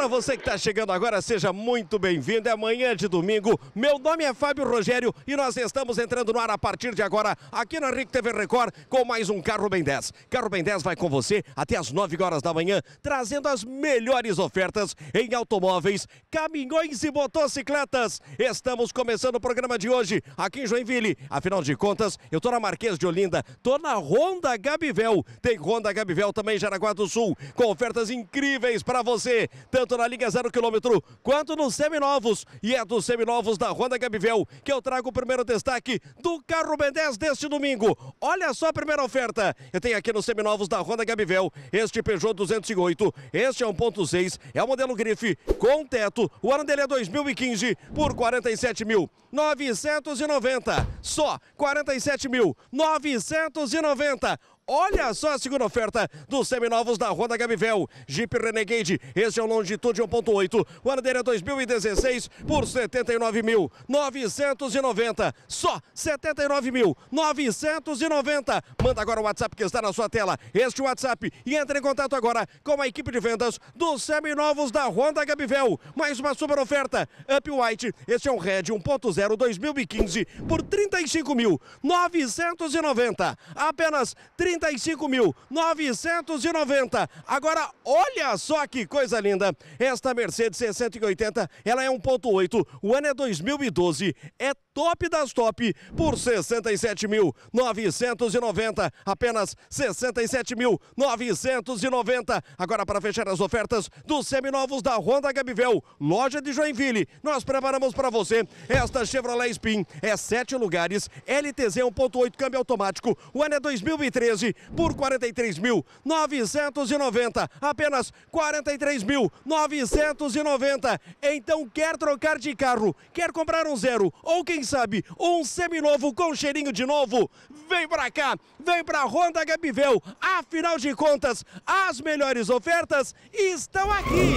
Para você que está chegando agora, seja muito bem-vindo. É manhã de domingo. Meu nome é Fábio Rogério e nós estamos entrando no ar a partir de agora aqui na Rico TV Record com mais um Carro Bem 10. Carro Bem 10 vai com você até as 9 horas da manhã, trazendo as melhores ofertas em automóveis, caminhões e motocicletas. Estamos começando o programa de hoje aqui em Joinville. Afinal de contas, eu estou na Marquês de Olinda, estou na Honda Gabivel. Tem Honda Gabivel também em Jaraguá do Sul, com ofertas incríveis para você, tanto na linha zero quilômetro quanto nos seminovos. E é dos seminovos da Ronda Gabivel que eu trago o primeiro destaque do carro b 10 deste domingo. Olha só a primeira oferta. Eu tenho aqui nos seminovos da Ronda Gabivel este Peugeot 208. Este é 1.6, é o modelo grife com teto. O ano dele é 2015 por 47.990. Só 47.990. Olha só a segunda oferta dos seminovos da Honda Gabivel. Jeep Renegade, esse é o Longitude 1.8. O Ardeira 2016 por 79.990. Só 79.990. Manda agora o WhatsApp que está na sua tela. Este WhatsApp e entre em contato agora com a equipe de vendas dos seminovos da Honda Gabivel. Mais uma super oferta. Up White, esse é um Red 1.0 2015 por 35.990. Apenas 30 35.990. Agora, olha só que coisa linda. Esta Mercedes C180, ela é 1.8, o ano é 2012, é top das top por 67.990, apenas 67.990. Agora para fechar as ofertas dos seminovos da Honda Gabivel, loja de Joinville. Nós preparamos para você esta Chevrolet Spin, é sete lugares, LTZ 1.8 câmbio automático. O ano é 2013 por 43.990, apenas 43.990. Então quer trocar de carro, quer comprar um zero ou quem sabe, um seminovo com cheirinho de novo. Vem pra cá, vem pra Honda Gabivel. Afinal de contas, as melhores ofertas estão aqui.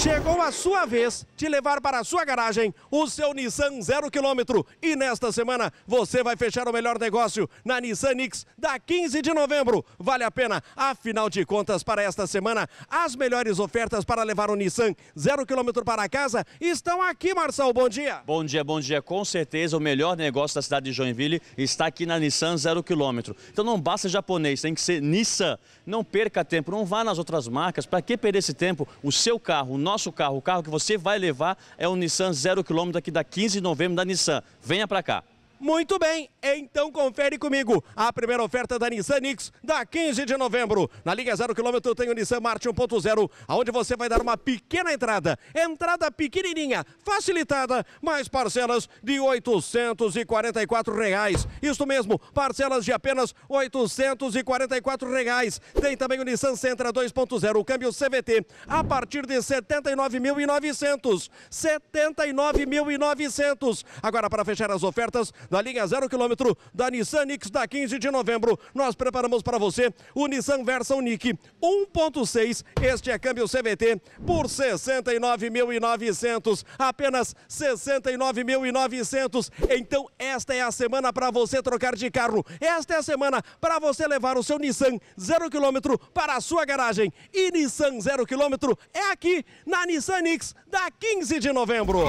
Chegou a sua vez de levar para a sua garagem o seu Nissan zero quilômetro. E nesta semana você vai fechar o melhor negócio na Nissan Nix da 15 de novembro. Vale a pena. Afinal de contas, para esta semana, as melhores ofertas para levar o Nissan zero quilômetro para casa estão aqui, Marçal. Bom dia. Bom dia, bom dia. Com certeza o melhor negócio da cidade de Joinville está aqui na Nissan zero quilômetro. Então não basta japonês, tem que ser Nissan. Não perca tempo, não vá nas outras marcas. Para que perder esse tempo? O seu carro, o nosso carro, o carro que você vai levar é o Nissan 0km aqui da 15 de novembro da Nissan. Venha para cá. Muito bem, então confere comigo a primeira oferta da Nissan Nix da 15 de novembro. Na linha 0 km tem o Nissan Martin 1.0, aonde você vai dar uma pequena entrada, entrada pequenininha, facilitada, mais parcelas de R$ 844. Reais. Isso mesmo, parcelas de apenas R$ 844. Reais. Tem também o Nissan Sentra 2.0, o câmbio CVT, a partir de R$ 79.900. 79.900. Agora para fechar as ofertas da linha 0 quilômetro da Nissan Nix da 15 de novembro. Nós preparamos para você o Nissan Versa Unique 1.6. Este é câmbio CVT por 69.900, apenas 69.900. Então esta é a semana para você trocar de carro. Esta é a semana para você levar o seu Nissan 0 quilômetro para a sua garagem. E Nissan 0 quilômetro é aqui na Nissan Nix da 15 de novembro.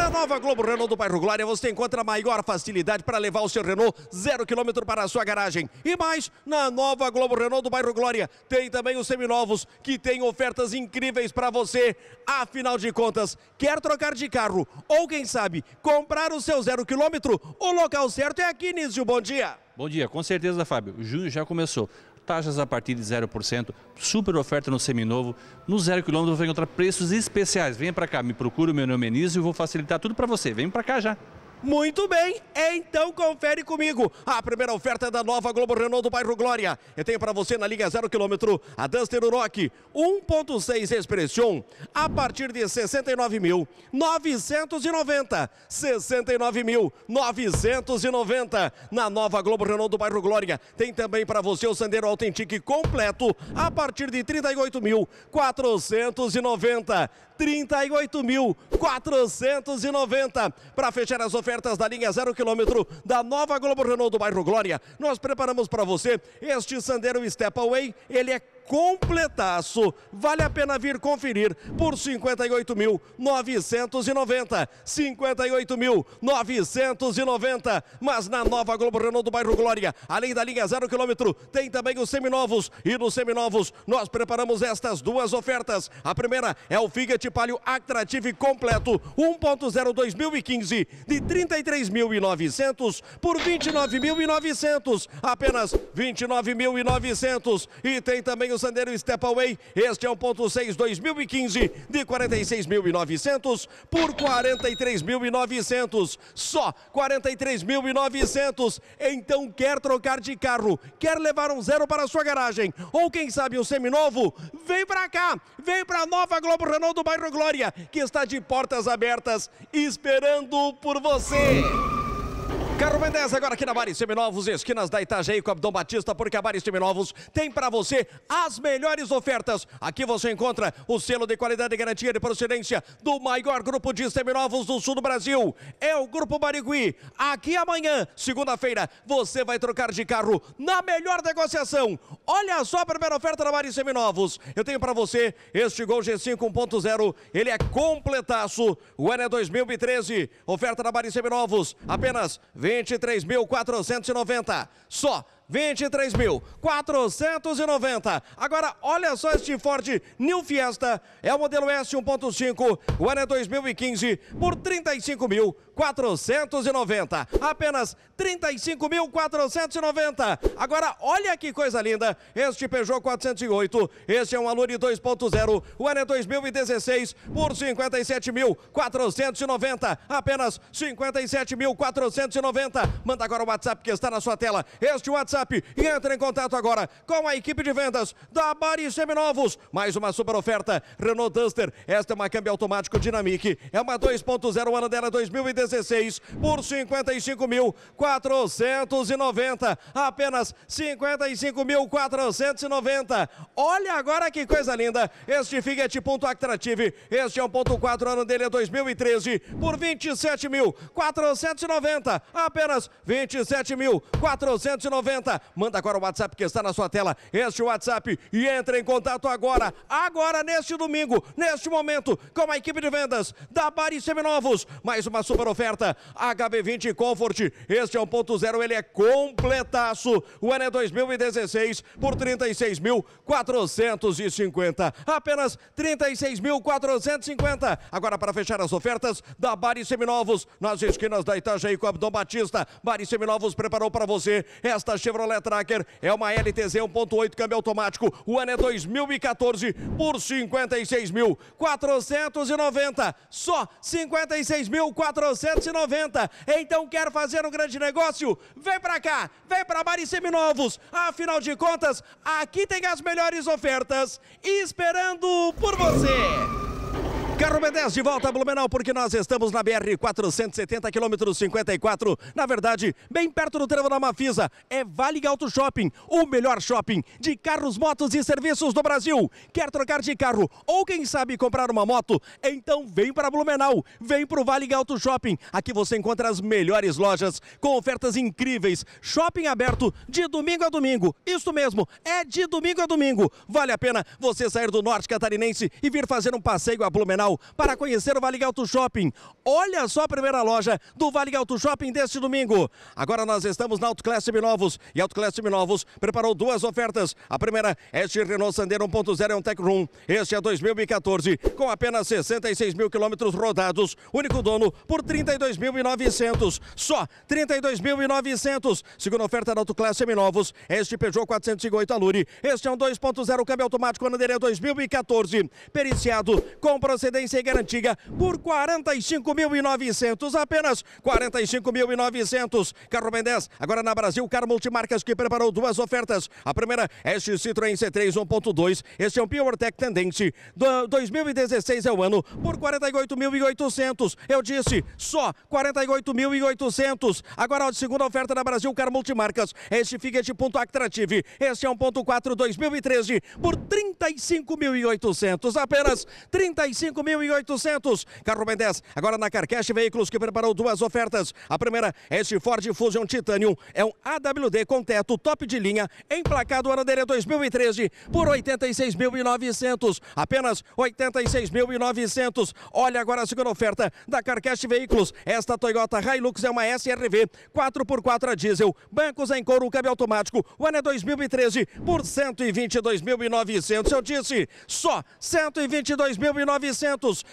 Na nova Globo Renault do bairro Glória, você encontra maior facilidade para levar o seu Renault zero quilômetro para a sua garagem. E mais, na nova Globo Renault do bairro Glória, tem também os seminovos, que têm ofertas incríveis para você. Afinal de contas, quer trocar de carro ou, quem sabe, comprar o seu zero quilômetro? O local certo é aqui, Nízio. Bom dia. Bom dia, com certeza, Fábio. Junho já começou taxas a partir de 0%, super oferta no seminovo. No zero quilômetro você vai encontrar preços especiais. Venha para cá, me procura, meu nome é Enísio, eu vou facilitar tudo para você. Vem para cá já. Muito bem, então confere comigo. A primeira oferta da nova Globo Renault do bairro Glória. Eu tenho para você na linha 0 km a Duster Rock 1.6 Expression a partir de 69.990. 69.990 na nova Globo Renault do bairro Glória. Tem também para você o Sandero Authentic completo a partir de 38.490. 38.490 para fechar as ofertas ofertas da linha zero quilômetro da nova Globo Renault do bairro Glória. Nós preparamos para você este Sandero Stepaway. Ele é completaço. Vale a pena vir conferir por 58.990. 58.990. Mas na nova Globo Renault do bairro Glória, além da linha zero quilômetro, tem também os seminovos. E nos seminovos, nós preparamos estas duas ofertas. A primeira é o Fiat Palio Actrative completo 1.0 2015 de 33.900 por 29.900. Apenas 29.900. E tem também o Sandeiro Stepaway. Este é 1.6 2015 de 46.900 por 43.900. Só 43.900. Então quer trocar de carro, quer levar um zero para a sua garagem ou quem sabe um seminovo? Vem para cá, vem para a nova Globo Renault do bairro Glória, que está de portas abertas esperando por você. Carro 10 agora aqui na Baris Seminovos, esquinas da Itajaí com Abdom Batista, porque a Baris Seminovos tem para você as melhores ofertas. Aqui você encontra o selo de qualidade e garantia de procedência do maior grupo de seminovos do sul do Brasil. É o Grupo Barigui. Aqui amanhã, segunda-feira, você vai trocar de carro na melhor negociação. Olha só a primeira oferta da Baris Seminovos. Eu tenho para você este Gol G5 1.0. Ele é completaço. O ano é 2013. Oferta da Baris Seminovos. Apenas 20 23.490. Só 23.490. Agora, olha só este Ford New Fiesta. É o modelo S 1.5. O ano é 2015 por 35.490. Apenas 35.490. Agora, olha que coisa linda. Este Peugeot 408. Este é um Alure 2.0. O ano é 2016 por 57.490. Apenas 57.490. Manda agora o WhatsApp que está na sua tela. Este WhatsApp WhatsApp e entre em contato agora com a equipe de vendas da Bari Seminovos. Mais uma super oferta Renault Duster. Esta é uma câmbio automático Dynamic. É uma 2.0 ano dela 2016 é por 55.490. Apenas 55.490. Olha agora que coisa linda. Este Fiat Punto Actrative. Este é 1.4 ano dele é 2013 por 27.490. Apenas 27.490 manda agora o WhatsApp que está na sua tela. Este WhatsApp e entre em contato agora, agora neste domingo, neste momento, com a equipe de vendas da Bari Seminovos. Mais uma super oferta, HB20 Comfort. Este é 1.0, ele é completaço. O ano é 2016 por 36.450. Apenas 36.450. Agora para fechar as ofertas da Bari Seminovos, nas esquinas da Itajaí com Abdom Batista. Bari Seminovos preparou para você esta Chevrolet Chevrolet Tracker é uma LTZ 1.8 câmbio automático. O ano é 2014 por 56.490. Só 56.490. Então quer fazer um grande negócio? Vem pra cá, vem pra Mari Seminovos. Afinal de contas, aqui tem as melhores ofertas esperando por você. Carro B10 de volta a Blumenau, porque nós estamos na BR 470, quilômetro 54. Na verdade, bem perto do trevo da Mafisa, é Vale Auto Shopping, o melhor shopping de carros, motos e serviços do Brasil. Quer trocar de carro ou, quem sabe, comprar uma moto? Então vem para Blumenau, vem para o Vale Auto Shopping. Aqui você encontra as melhores lojas com ofertas incríveis. Shopping aberto de domingo a domingo. Isso mesmo, é de domingo a domingo. Vale a pena você sair do norte catarinense e vir fazer um passeio a Blumenau para conhecer o Vale Alto Shopping. Olha só a primeira loja do Vale Alto Shopping deste domingo. Agora nós estamos na Autoclass Seminovos e a Autoclass Seminovos preparou duas ofertas. A primeira é este Renault Sandero 1.0 é um Tech Room. Este é 2014 com apenas 66 mil quilômetros rodados. Único dono por 32.900. Só 32.900. Segunda oferta da Autoclass Seminovos. É este Peugeot 408 Alure. Este é um 2.0 câmbio automático ano 2014. Periciado com procedência Canadense em Garantiga por 45.900, apenas 45.900. Carro Ben 10, agora na Brasil, Car Multimarcas que preparou duas ofertas. A primeira, este é Citroën C3 1.2, este é um PureTech Tendente, 2016 é o ano, por 48.800. Eu disse, só 48.800. Agora a segunda oferta na Brasil, Car Multimarcas, este Fiat Punto Actrative, este é 1.4 2013 por 35.800, apenas 35.800. 4.800. Carro Ben 10, agora na Carcass Veículos, que preparou duas ofertas. A primeira, é este Ford Fusion Titanium é um AWD com teto top de linha, emplacado ano dele 2013 por 86.900. Apenas 86.900. Olha agora a segunda oferta da Carcass Veículos. Esta Toyota Hilux é uma SRV 4x4 a diesel, bancos em couro, câmbio automático. O ano é 2013 por 122.900. Eu disse, só 122.900.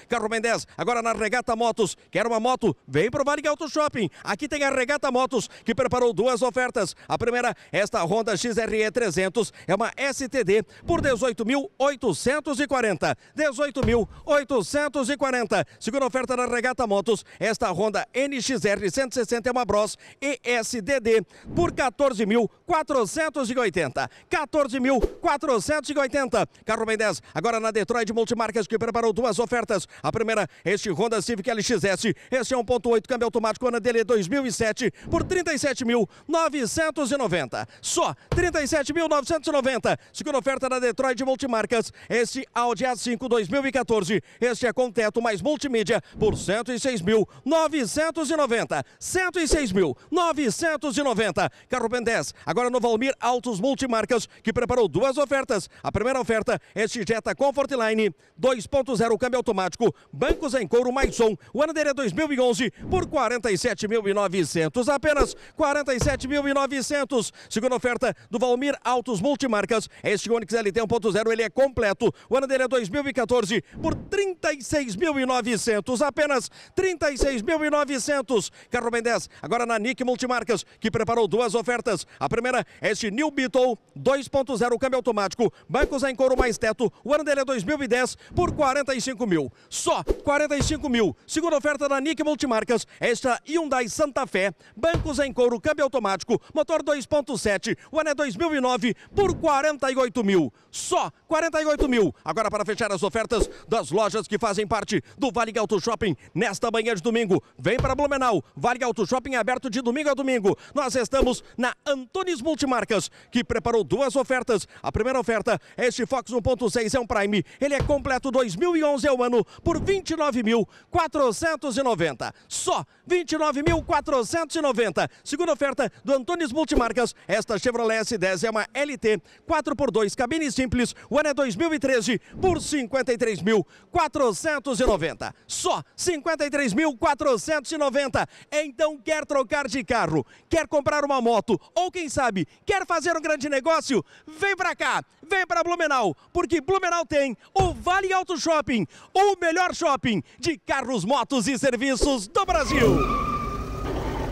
Carro Ben 10, agora na Regata Motos. Quer uma moto? Vem pro Vale Auto Shopping. Aqui tem a Regata Motos, que preparou duas ofertas. A primeira, esta Honda XRE 300, é uma STD por 18.840. 18.840. Segunda oferta na Regata Motos, esta Honda NXR 160 é uma Bros ESDD por 14.480. 14.480. Carro Ben 10, agora na Detroit Multimarcas, que preparou duas ofertas ofertas. A primeira, este Honda Civic LXS, este é 1.8 câmbio automático, ano dele 2007, é por 37.990. Só 37.990. Segunda oferta da Detroit Multimarcas, este Audi A5 2014, este é com teto mais multimídia, por 106.990. 106.990. Carro Ben 10, agora no Valmir Autos Multimarcas, que preparou duas ofertas. A primeira oferta, este Jetta Comfortline 2.0 câmbio câmbio automático, bancos em couro mais som O ano dele é 2011 por 47.900, apenas 47.900. Segunda oferta do Valmir Autos Multimarcas. É este Onix LT 1.0, ele é completo. O ano dele é 2014 por 36.900, apenas 36.900. Carro Ben 10, agora na Nick Multimarcas, que preparou duas ofertas. A primeira é este New Beetle 2.0 câmbio automático, bancos em couro mais teto. O ano dele é 2010 por 45 mil. Só 45 mil. Segunda oferta da Nick Multimarcas. Esta Hyundai Santa Fé. Bancos em couro, câmbio automático, motor 2.7, o ano é 2009 por 48 mil. Só 48 mil. Agora para fechar as ofertas das lojas que fazem parte do Vale Alto Shopping nesta manhã de domingo. Vem para Blumenau, Vale Alto Shopping é aberto de domingo a domingo. Nós estamos na Antunes Multimarcas, que preparou duas ofertas. A primeira oferta é este Fox 1.6, é um Prime. Ele é completo 2011 ao é ano por 29.490. Só 29.490. Segunda oferta do Antunes Multimarcas, esta Chevrolet S10 é uma LT 4x2, cabine simples, o ano é 2013 por 53.490. Só 53.490. Então quer trocar de carro, quer comprar uma moto ou quem sabe quer fazer um grande negócio? Vem para cá, vem para Blumenau, porque Blumenau tem o Vale Auto Shopping, o melhor shopping de carros, motos e serviços do Brasil.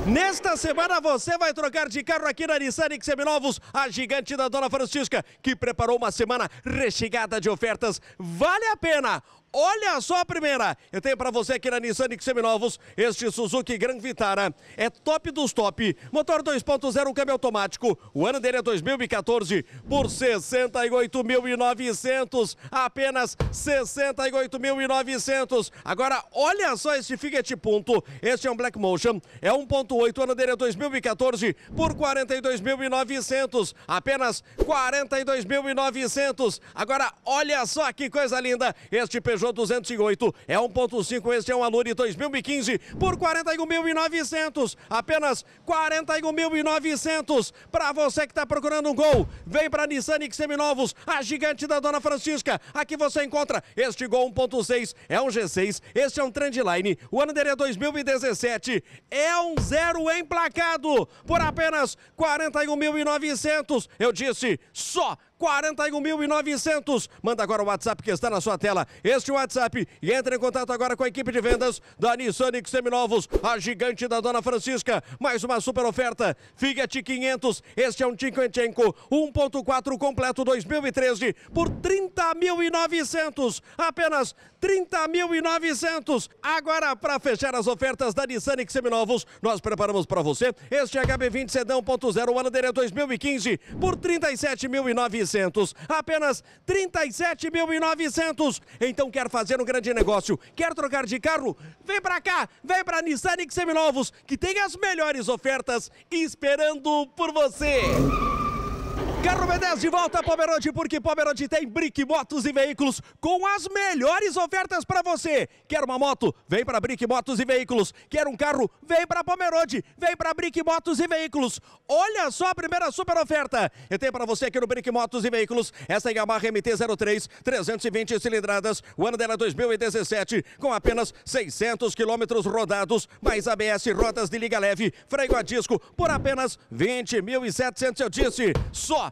Nesta semana você vai trocar de carro aqui na Nissan X Seminovos, a gigante da Dona Francisca, que preparou uma semana recheada de ofertas. Vale a pena! Olha só a primeira. Eu tenho para você aqui na Nissan X Seminovos este Suzuki Gran Vitara. É top dos top. Motor 2.0, câmbio automático. O ano dele é 2014 por 68.900. Apenas 68.900. Agora, olha só este Fiat Punto. Este é um Black Motion. É 1.8, ano dele é 2014 por 42.900. Apenas 42.900. Agora, olha só que coisa linda. Este Peugeot Peugeot 208 é 1.5, este é um é Alure 2015 por 41.900, apenas 41.900 para você que está procurando um gol. Vem para Nissan X Seminovos, a gigante da Dona Francisca. Aqui você encontra este Gol 1.6, é um G6, este é um Trendline. O ano dele é 2017, é um zero emplacado por apenas 41.900. Eu disse só 41.900. Manda agora o WhatsApp que está na sua tela. Este WhatsApp e entre em contato agora com a equipe de vendas da Nissanic Seminovos, a gigante da Dona Francisca. Mais uma super oferta. Fiat 500. Este é um Tinquentenko 1.4 completo 2013 por 30.900. Apenas 30.900. Agora, para fechar as ofertas da Nissan e Seminovos, nós preparamos para você este HB20 Sedã 1.0 o ano dele é 2015 por 37.900. Apenas 37.900. Então quer fazer um grande negócio, quer trocar de carro? Vem para cá, vem para Nissan e Seminovos, que tem as melhores ofertas esperando por você. Carro B10 de volta a Pomerode, porque Pomerode tem Brick Motos e Veículos com as melhores ofertas para você. Quer uma moto? Vem para Brick Motos e Veículos. Quer um carro? Vem para Pomerode. Vem para Brick Motos e Veículos. Olha só a primeira super oferta. Eu tenho para você aqui no Brick Motos e Veículos essa é Yamaha MT-03, 320 cilindradas. O ano dela é 2017, com apenas 600 quilômetros rodados, mais ABS, rodas de liga leve, freio a disco, por apenas 20.700, eu disse. Só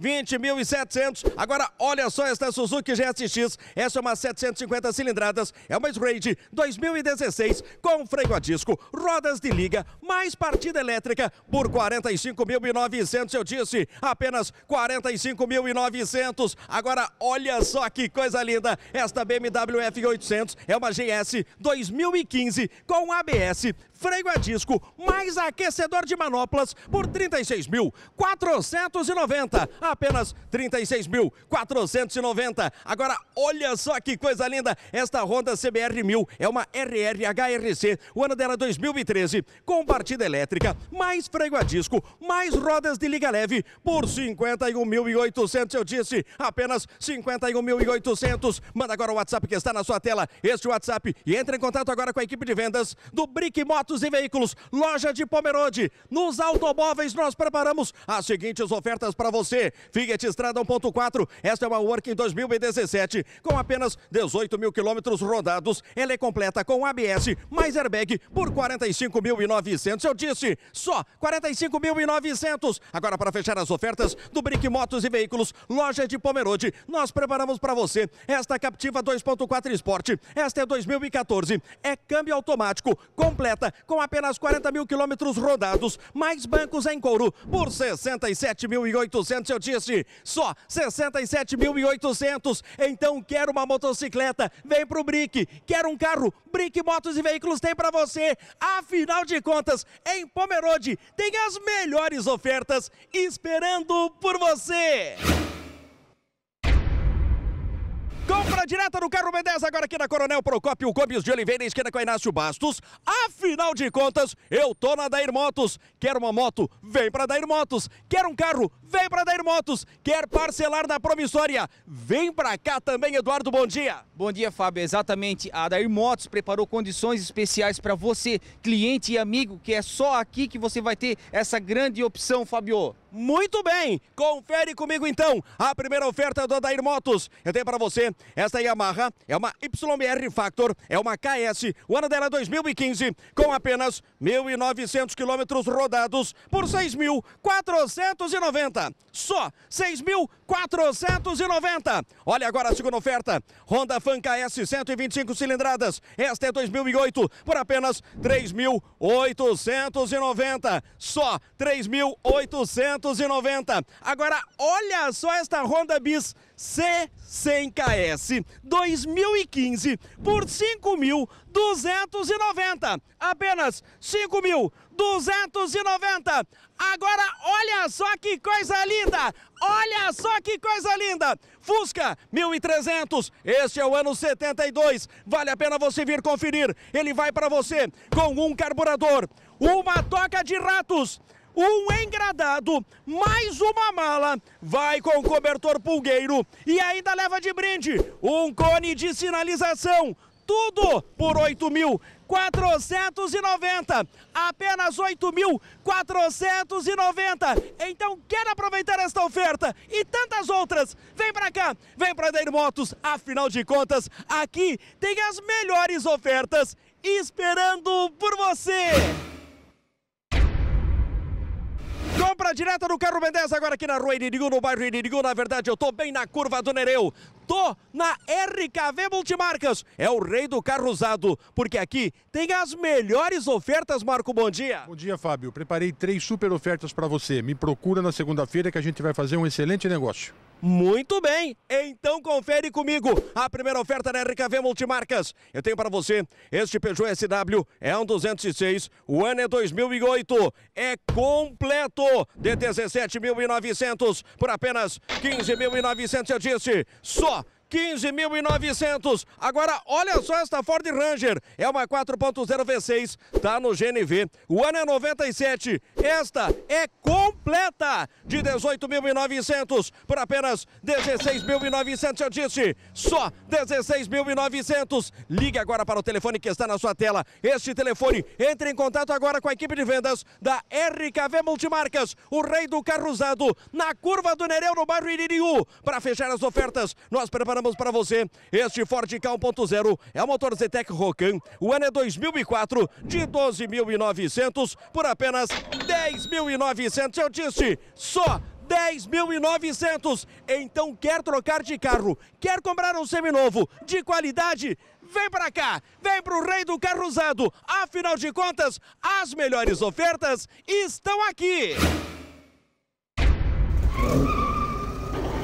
20.700. Agora, olha só esta Suzuki GSX. Essa é uma 750 cilindradas, é uma S-Grade 2016 com freio a disco, rodas de liga, mais partida elétrica por 45.900, eu disse, apenas 45.900. Agora, olha só que coisa linda. Esta BMW F800 é uma GS 2015 com ABS, freio a disco, mais aquecedor de manoplas por 36.490 apenas 36.490. Agora, olha só que coisa linda. Esta Honda CBR 1000 é uma RRHRC. O ano dela é 2013, com partida elétrica, mais freio a disco, mais rodas de liga leve, por 51.800, eu disse, apenas 51.800. Manda agora o WhatsApp que está na sua tela, este WhatsApp, e entre em contato agora com a equipe de vendas do Brick Motos e Veículos, loja de Pomerode. Nos automóveis nós preparamos as seguintes ofertas para você. Fiat Estrada 1.4, esta é uma Work em 2017, com apenas 18 mil quilômetros rodados. Ela é completa com ABS, mais airbag por 45.900. Eu disse, só 45.900. Agora, para fechar as ofertas do Brick Motos e Veículos, loja de Pomerode, nós preparamos para você esta Captiva 2.4 Sport. Esta é 2014, é câmbio automático, completa, com apenas 40 mil quilômetros rodados, mais bancos em couro por 67.800. Eu disse, Batiste, só 67.800. Então quer uma motocicleta, vem pro Brick. Quer um carro, Brick Motos e Veículos tem para você. Afinal de contas, em Pomerode tem as melhores ofertas esperando por você. Compra direta no carro B10 agora aqui na Coronel Procópio Gomes de Oliveira, esquina com Inácio Bastos. Afinal de contas, eu tô na Dair Motos. Quer uma moto? Vem pra Dair Motos. Quer um carro? Vem para Dair Motos, quer parcelar na promissória? Vem para cá também, Eduardo, bom dia. Bom dia, Fábio. Exatamente, a Dair Motos preparou condições especiais para você, cliente e amigo, que é só aqui que você vai ter essa grande opção, Fabio. Muito bem, confere comigo então a primeira oferta do Adair Motos. Eu tenho para você, esta Yamaha é, é uma YBR Factor, é uma KS, o ano dela é 2015, com apenas 1.900 quilômetros rodados por 6.490 oferta, só 6.490. Olha agora a segunda oferta, Honda Fanca S 125 cilindradas, esta é 2008 por apenas 3.890, só 3.890. Agora olha só esta Honda Bis C100KS 2015 por 5.290, apenas 5.000 290. Agora olha só que coisa linda! Olha só que coisa linda! Fusca 1300. Este é o ano 72. Vale a pena você vir conferir. Ele vai para você com um carburador, uma toca de ratos, um engradado, mais uma mala, vai com cobertor pulgueiro e ainda leva de brinde um cone de sinalização. Tudo por 8 mil 490, apenas 8.490. Então quer aproveitar esta oferta e tantas outras? Vem para cá, vem para Deir Motos. Afinal de contas, aqui tem as melhores ofertas esperando por você. Compra direta do carro Mendes agora aqui na Rua Inirigu, no bairro Inirigu. Na verdade, eu tô bem na curva do Nereu. Estou na RKV Multimarcas. É o rei do carro usado, porque aqui tem as melhores ofertas, Marco. Bom dia. Bom dia, Fábio. Preparei três super ofertas para você. Me procura na segunda-feira que a gente vai fazer um excelente negócio. Muito bem, então confere comigo a primeira oferta da RKV Multimarcas. Eu tenho para você este Peugeot SW, é um 206, o ano é 2008, é completo de 17.900 por apenas 15.900, eu disse, só 15.900. Agora, olha só esta Ford Ranger. É uma 4.0 V6, tá no GNV. O ano é 97. Esta é completa de 18.900 por apenas 16.900. Eu disse, só 16.900. Ligue agora para o telefone que está na sua tela. Este telefone, entre em contato agora com a equipe de vendas da RKV Multimarcas, o rei do carro usado, na curva do Nereu, no bairro Iririu. Para fechar as ofertas, nós preparamos informamos para você, este Ford K 1.0 é o motor Zetec Rocan, o ano é 2004, de 12.900 por apenas 10.900. Eu disse, só 10.900. Então quer trocar de carro, quer comprar um seminovo de qualidade? Vem para cá, vem para o rei do carro usado. Afinal de contas, as melhores ofertas estão aqui.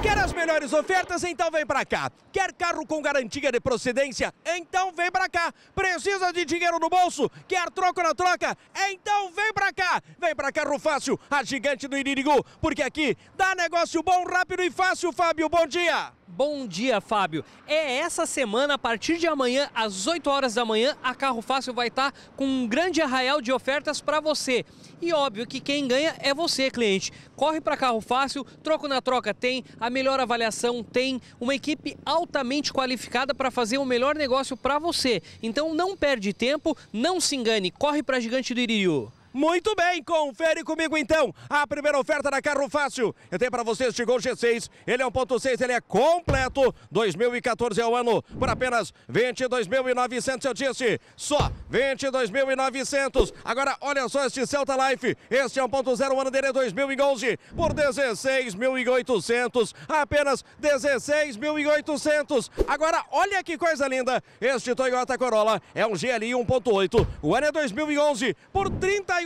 Quer as melhores ofertas? Então vem para cá. Quer carro com garantia de procedência? Então vem para cá. Precisa de dinheiro no bolso? Quer troco na troca? Então vem para cá. Vem para Carro Fácil, a gigante do Iririgu, porque aqui dá negócio bom, rápido e fácil, Fábio. Bom dia. Bom dia, Fábio. É essa semana, a partir de amanhã, às 8 horas da manhã, a Carro Fácil vai estar tá com um grande arraial de ofertas para você. E óbvio que quem ganha é você, cliente. Corre para Carro Fácil, troco na troca tem, a melhor avaliação tem, uma equipe altamente qualificada para fazer o melhor negócio para você. Então não perde tempo, não se engane, corre para Gigante do Iriú. Muito bem, confere comigo então a primeira oferta da Carro Fácil. Eu tenho para vocês, chegou o G6, ele é 1.6, ele é completo. 2014 é o ano por apenas 22.900, eu disse, só 22.900. Agora, olha só este Celta Life, este é 1.0, o ano dele é 2011, por 16.800, apenas 16.800. Agora, olha que coisa linda, este Toyota Corolla é um GLI 1.8, o ano é 2011, por 31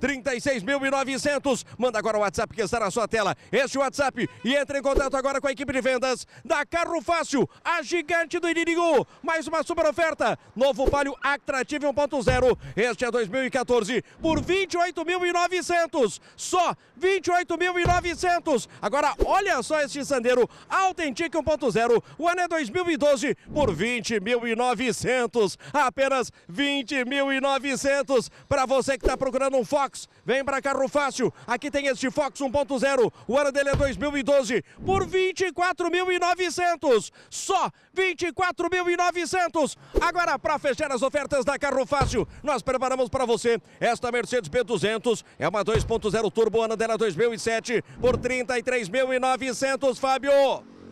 36.900. Manda agora o WhatsApp que está na sua tela. Este WhatsApp e entre em contato agora com a equipe de vendas da Carro Fácil, a gigante do Inimigo. Mais uma super oferta. Novo Palio Actrative 1.0. Este é 2014 por 28.900. Só 28.900. Agora olha só este Sandeiro Authentic 1.0. O ano é 2012 por 20.900. Apenas 20.900 para você que está procurando um Fox Fox. Vem para carro fácil. Aqui tem este Fox 1.0. O ano dele é 2012 por 24.900. Só 24.900. Agora, para fechar as ofertas da Carro Fácil, nós preparamos para você esta Mercedes B200. É uma 2.0 turbo, ano dela 2007 por 33.900, Fábio.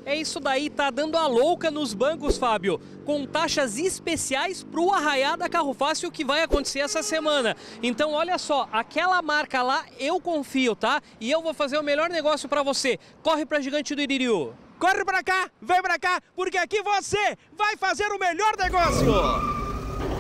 É isso daí, tá dando a louca nos bancos, Fábio, com taxas especiais para o arraiá da Carro Fácil que vai acontecer essa semana. Então, olha só, aquela marca lá eu confio, tá? E eu vou fazer o melhor negócio para você. Corre para Gigante do Iririú. Corre para cá, vem para cá, porque aqui você vai fazer o melhor negócio.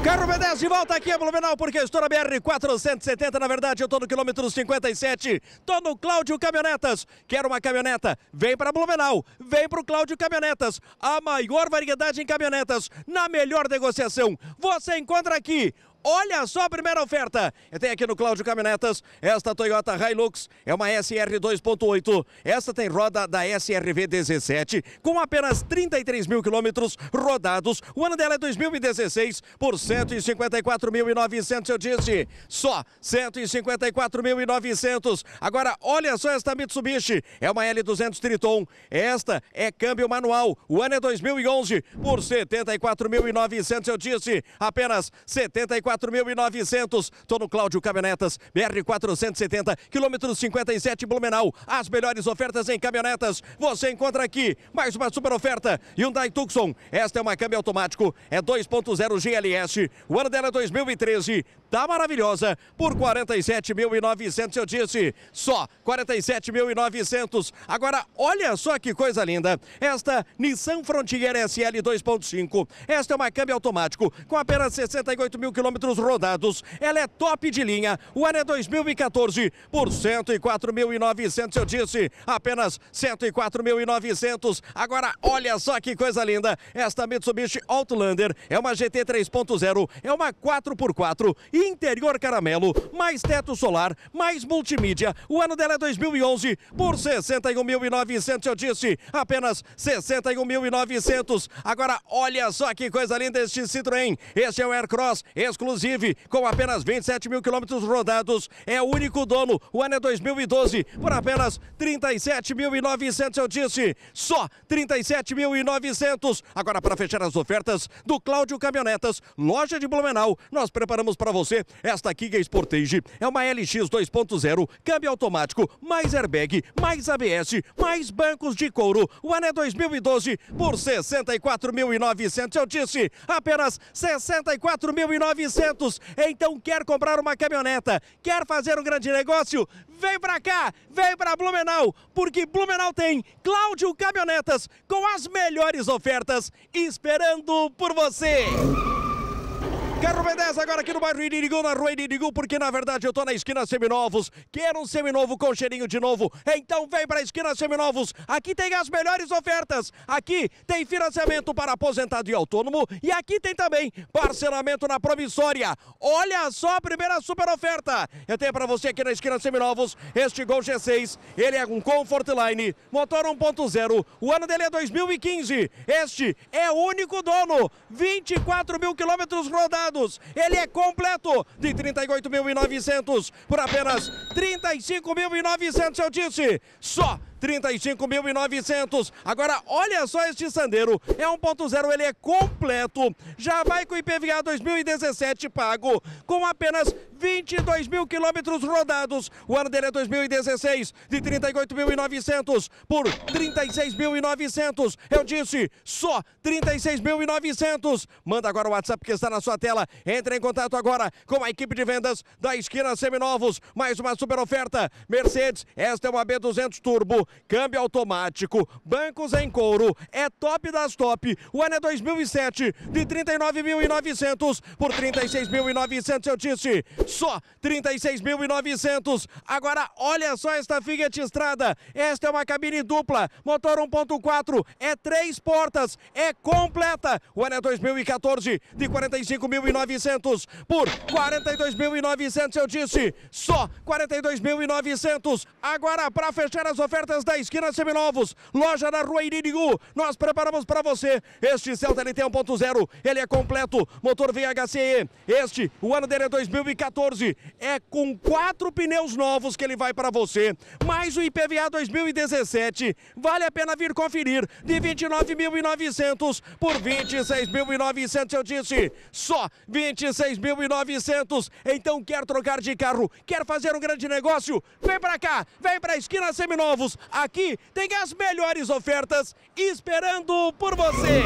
Carro B10 de volta aqui a Blumenau, porque estou na BR-470, na verdade eu estou no quilômetro 57, estou no Cláudio Caminhonetas, quero uma caminhoneta, vem para Blumenau, vem para o Cláudio Caminhonetas, a maior variedade em caminhonetas, na melhor negociação, você encontra aqui Olha só a primeira oferta. Eu tenho aqui no Cláudio Caminhonetas esta Toyota Hilux. É uma SR 2.8. Esta tem roda da SRV 17 com apenas 33 mil quilômetros rodados. O ano dela é 2016 por 154.900, eu disse. Só 154.900. Agora, olha só esta Mitsubishi. É uma L200 Triton. Esta é câmbio manual. O ano é 2011 por 74.900, eu disse. Apenas 74 4.900. Tô no Cláudio Caminhonetas, BR 470, quilômetro 57 Blumenau. As melhores ofertas em caminhonetas você encontra aqui. Mais uma super oferta. Hyundai Tucson. Esta é uma câmbio automático, é 2.0 GLS. O ano dela é 2013 tá maravilhosa. Por 47.900, eu disse, só 47.900. Agora, olha só que coisa linda. Esta Nissan Frontier SL 2.5. Esta é uma câmbio automático com apenas 68 mil quilômetros rodados. Ela é top de linha. O ano é 2014 por 104.900, eu disse, apenas 104.900. Agora, olha só que coisa linda. Esta Mitsubishi Outlander é uma GT 3.0, é uma 4x4 interior caramelo, mais teto solar, mais multimídia. O ano dela é 2011 por 61.900, eu disse, apenas 61.900. Agora olha só que coisa linda este Citroën. Este é o Aircross exclusivo com apenas 27 mil quilômetros rodados. É o único dono. O ano é 2012 por apenas 37.900, eu disse, só 37.900. Agora para fechar as ofertas do Cláudio Caminhonetas, loja de Blumenau, nós preparamos para você você, esta Kia é Sportage é uma LX 2.0, câmbio automático, mais airbag, mais ABS, mais bancos de couro. O ano é 2012 por 64.900. Eu disse, apenas 64.900. Então quer comprar uma caminhoneta, quer fazer um grande negócio? Vem pra cá, vem pra Blumenau, porque Blumenau tem Cláudio Caminhonetas com as melhores ofertas esperando por você. Carro B10 agora aqui no bairro Irinigul, na rua Irinigul, porque na verdade eu tô na esquina Seminovos. Quero um seminovo com cheirinho de novo. Então vem pra esquina Seminovos. Aqui tem as melhores ofertas. Aqui tem financiamento para aposentado e autônomo. E aqui tem também parcelamento na promissória. Olha só a primeira super oferta. Eu tenho pra você aqui na esquina Seminovos este Gol G6. Ele é um Comfort Line motor 1.0. O ano dele é 2015. Este é o único dono. 24 mil quilômetros rodados ele é completo de 38.900 por apenas 35.900, eu disse. Só 35.900. Agora, olha só este sandero É 1.0, ele é completo. Já vai com IPVA 2017 pago, com apenas 22 mil quilômetros rodados. O ano dele é 2016, de 38.900 por 36.900. Eu disse, só 36.900. Manda agora o WhatsApp que está na sua tela. Entre em contato agora com a equipe de vendas da Esquina Seminovos. Mais uma super oferta. Mercedes, esta é uma B200 Turbo câmbio automático, bancos em couro, é top das top. O ano é 2007, de 39.900 por 36.900, eu disse, só 36.900. Agora, olha só esta Fiat Estrada, esta é uma cabine dupla, motor 1.4, é três portas, é completa. O ano é 2014, de 45.900 por 42.900, eu disse, só 42.900. Agora, para fechar as ofertas lojas da esquina Seminovos, loja da Rua Irinigu. Nós preparamos para você este Celta lt 1.0. Ele é completo, motor VHCE. Este, o ano dele é 2014. É com quatro pneus novos que ele vai para você. Mais o IPVA 2017. Vale a pena vir conferir. De 29.900 por 26.900, eu disse. Só 26.900. Então quer trocar de carro, quer fazer um grande negócio? Vem para cá, vem para a esquina Seminovos. Aqui tem as melhores ofertas esperando por você.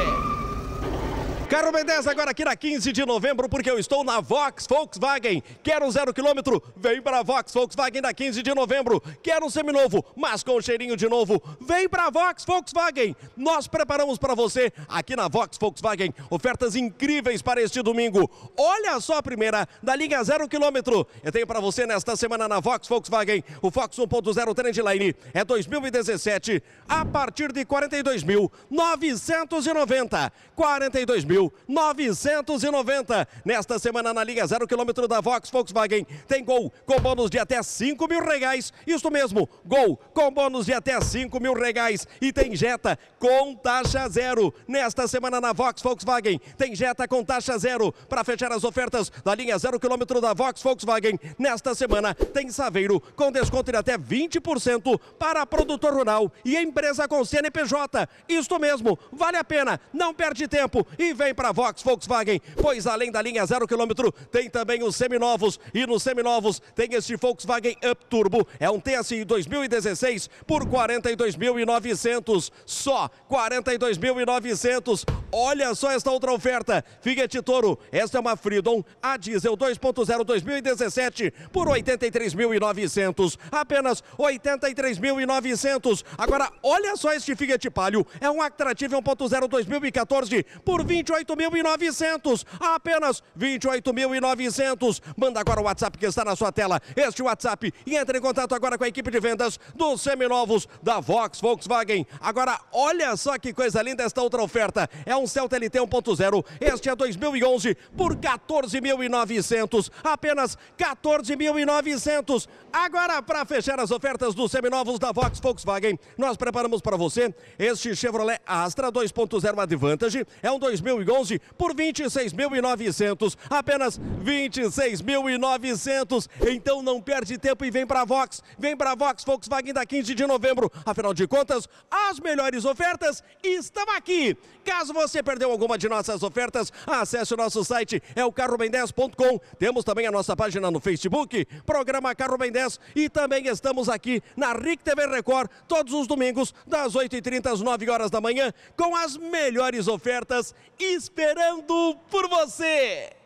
Carro B10 agora aqui na 15 de novembro, porque eu estou na Vox Volkswagen. Quero zero quilômetro? Vem para a Vox Volkswagen na 15 de novembro. Quero um seminovo, mas com cheirinho de novo? Vem para a Vox Volkswagen. Nós preparamos para você aqui na Vox Volkswagen ofertas incríveis para este domingo. Olha só a primeira da linha zero quilômetro. Eu tenho para você nesta semana na Vox Volkswagen o Fox 1.0 Trendline. É 2017 a partir de 42.990. 42 mil. 990. Nesta semana na Liga Zero Quilômetro da Vox Volkswagen tem gol com bônus de até 5 mil reais. Isso mesmo, gol com bônus de até 5 mil reais. E tem Jetta com taxa zero. Nesta semana na Vox Volkswagen tem Jetta com taxa zero. Para fechar as ofertas da linha zero quilômetro da Vox Volkswagen, nesta semana tem Saveiro com desconto de até 20% para produtor rural e empresa com CNPJ. Isto mesmo, vale a pena, não perde tempo e vem Vem para Vox Volkswagen, pois além da linha zero quilômetro, tem também os seminovos. E nos seminovos tem este Volkswagen Up Turbo. É um TSI 2016 por 42.900. Só 42.900. Olha só esta outra oferta. Fiat Toro, esta é uma Freedom a diesel 2.0 2017 por 83.900. Apenas 83.900. Agora, olha só este Fiat Palio. É um Actrative 1.0 2014 por 28 28.900, apenas 28.900. Manda agora o WhatsApp que está na sua tela, este WhatsApp, e entre em contato agora com a equipe de vendas dos seminovos da Vox Volkswagen. Agora, olha só que coisa linda esta outra oferta. É um Celta LT 1.0, este é 2011, por 14.900, apenas 14.900. Agora, para fechar as ofertas dos seminovos da Vox Volkswagen, nós preparamos para você este Chevrolet Astra 2.0 Advantage, é um 2011 2011 por 26.900, apenas 26.900. Então não perde tempo e vem para a Vox, vem para a Vox Volkswagen da 15 de novembro. Afinal de contas, as melhores ofertas estão aqui. Caso você perdeu alguma de nossas ofertas, acesse o nosso site é o carrobem10.com. Temos também a nossa página no Facebook, programa Carro Bem 10 e também estamos aqui na RIC TV Record todos os domingos das 8h30 às 9 horas da manhã com as melhores ofertas e esperando por você!